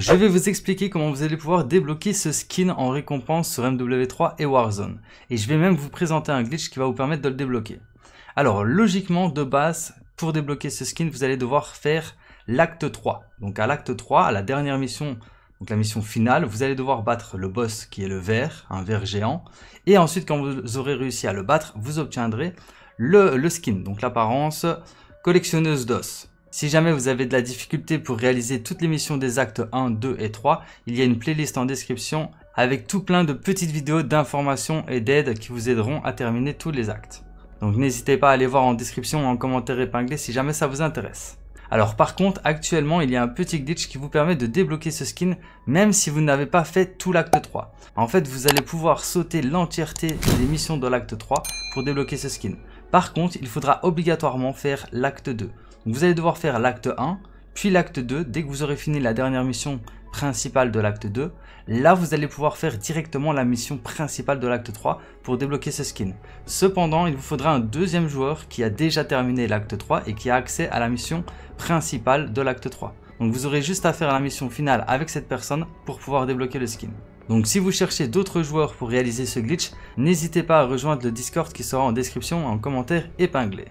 Je vais vous expliquer comment vous allez pouvoir débloquer ce skin en récompense sur MW3 et Warzone. Et je vais même vous présenter un glitch qui va vous permettre de le débloquer. Alors logiquement, de base, pour débloquer ce skin, vous allez devoir faire l'acte 3. Donc à l'acte 3, à la dernière mission, donc la mission finale, vous allez devoir battre le boss qui est le vert, un vert géant. Et ensuite, quand vous aurez réussi à le battre, vous obtiendrez le skin, donc l'apparence collectionneuse d'os. Si jamais vous avez de la difficulté pour réaliser toutes les missions des actes 1, 2 et 3, il y a une playlist en description avec tout plein de petites vidéos d'informations et d'aides qui vous aideront à terminer tous les actes. Donc n'hésitez pas à aller voir en description ou en commentaire épinglé si jamais ça vous intéresse. Alors par contre, actuellement, il y a un petit glitch qui vous permet de débloquer ce skin même si vous n'avez pas fait tout l'acte 3. En fait, vous allez pouvoir sauter l'entièreté des missions de l'acte 3 pour débloquer ce skin. Par contre, il faudra obligatoirement faire l'acte 2. Vous allez devoir faire l'acte 1, puis l'acte 2. Dès que vous aurez fini la dernière mission principale de l'acte 2, là vous allez pouvoir faire directement la mission principale de l'acte 3 pour débloquer ce skin. Cependant, il vous faudra un deuxième joueur qui a déjà terminé l'acte 3 et qui a accès à la mission principale de l'acte 3. Donc vous aurez juste à faire la mission finale avec cette personne pour pouvoir débloquer le skin. Donc si vous cherchez d'autres joueurs pour réaliser ce glitch, n'hésitez pas à rejoindre le Discord qui sera en description en commentaire épinglé.